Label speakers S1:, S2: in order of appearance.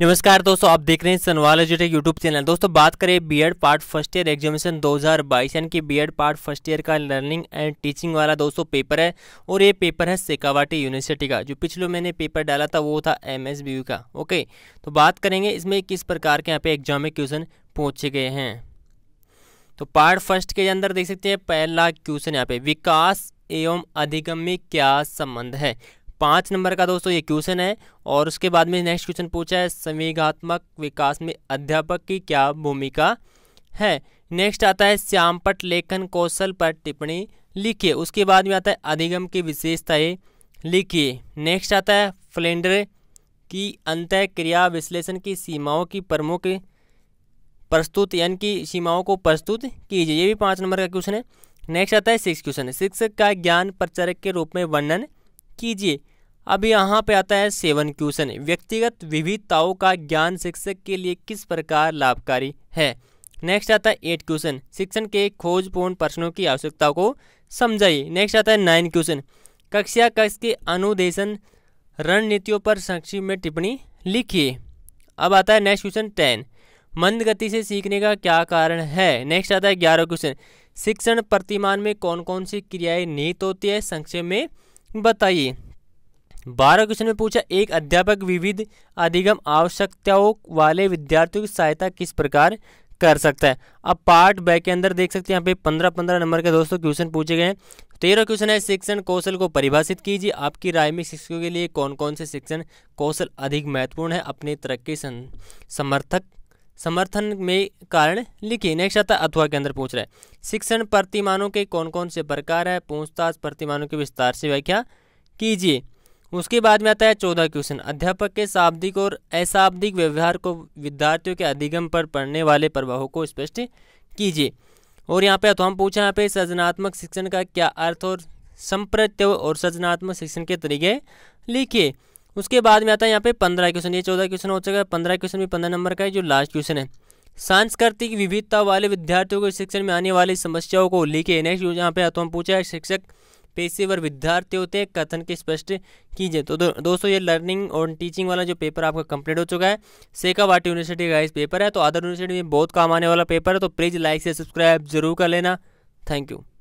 S1: नमस्कार दोस्तों आप देख रहे हैं सनवाल टेक यूट्यूब चैनल दोस्तों बात करें BEd part first year examination 2022 यानी कि बीएड पार्ट फर्स्ट ईयर का लर्निंग एंड टीचिंग वाला दोस्तों पेपर है और ये पेपर है शेखावाटी यूनिवर्सिटी का जो पिछले मैंने पेपर डाला था वो था एम का ओके तो बात करेंगे इसमें किस प्रकार के यहाँ पे एग्जाम में क्वेश्चन पूछे गए हैं तो पार्ट फर्स्ट के अंदर देख सकते हैं पहला क्वेश्चन यहाँ पे विकास एवं अधिगम में क्या संबंध है पाँच नंबर का दोस्तों ये क्वेश्चन है और उसके बाद में नेक्स्ट क्वेश्चन पूछा है संवेगात्मक विकास में अध्यापक की क्या भूमिका है नेक्स्ट आता है श्यामपट लेखन कौशल पर टिप्पणी लिखिए उसके बाद में आता है अधिगम की विशेषताएं लिखिए नेक्स्ट आता है फ्लेंडर की अंत क्रिया विश्लेषण की सीमाओं की प्रमुख प्रस्तुत यानी कि सीमाओं को प्रस्तुत कीजिए ये भी पाँच नंबर का क्वेश्चन है नेक्स्ट आता है सिक्स क्वेश्चन शिक्षक का ज्ञान प्रचारक के रूप में वर्णन कीजिए अब यहाँ पे आता है सेवन क्वेश्चन व्यक्तिगत विविधताओं का ज्ञान शिक्षक के लिए किस प्रकार लाभकारी है नेक्स्ट आता है एट क्वेश्चन शिक्षण के खोजपूर्ण प्रश्नों की आवश्यकता को समझाइए नेक्स्ट आता है नाइन क्वेश्चन कक्षा कक्ष के अनुदेशन रणनीतियों पर संक्षिप्त में टिप्पणी लिखिए अब आता है नेक्स्ट क्वेश्चन टेन मंद गति से सीखने का क्या कारण है नेक्स्ट आता है ग्यारह क्वेश्चन शिक्षण प्रतिमान में कौन कौन सी क्रियाएं निहित होती है संक्षेप में बताइए बारह क्वेश्चन में पूछा एक अध्यापक विविध अधिगम आवश्यकताओं वाले विद्यार्थियों की सहायता किस प्रकार कर सकता है अब पार्ट बैक के अंदर देख सकते हैं यहाँ पे पंद्रह पंद्रह नंबर के दोस्तों क्वेश्चन पूछे गए हैं तेरह क्वेश्चन है शिक्षण कौशल को परिभाषित कीजिए आपकी राय में शिक्षकों के लिए कौन कौन से शिक्षण कौशल अधिक महत्वपूर्ण है अपनी तरक्की समर्थक समर्थन में कारण लिखिए नेक्स्ट आता है अथवा के अंदर पूछ रहा है शिक्षण प्रतिमानों के कौन कौन से प्रकार है पूछताछ प्रतिमानों के विस्तार से व्याख्या कीजिए उसके बाद में आता है चौदह क्वेश्चन अध्यापक के शाब्दिक और अशाब्दिक व्यवहार को विद्यार्थियों के अधिगम पर पड़ने वाले प्रभावों को स्पष्ट कीजिए और यहाँ पे अथवा तो हम पूछे यहाँ पे सृजनात्मक शिक्षण का क्या अर्थ और संप्रत्य और सृजनात्मक शिक्षण के तरीके लिखिए उसके बाद में आता है यहाँ पे पंद्रह क्वेश्चन ये चौदह क्वेश्चन हो चुका है पंद्रह क्वेश्चन भी पंद्रह नंबर का है जो लास्ट क्वेश्चन है सांस्कृतिक विविधता वाले विद्यार्थियों को शिक्षण में आने वाली समस्याओं को लेके नेक्स्ट यहाँ पे तो हम पूछा है शिक्षक पेशेवर विद्यार्थी होते हैं कथन के स्पष्ट कीजिए तो दो, दोस्तों ये लर्निंग और टीचिंग वाला जो पेपर आपका कंप्लीट हो चुका है सेकावाटी यूनिवर्सिटी का इस पेपर है तो अदर यूनिवर्सिटी में बहुत काम आने वाला पेपर है तो प्लीज़ लाइक से सब्सक्राइब जरूर कर लेना थैंक यू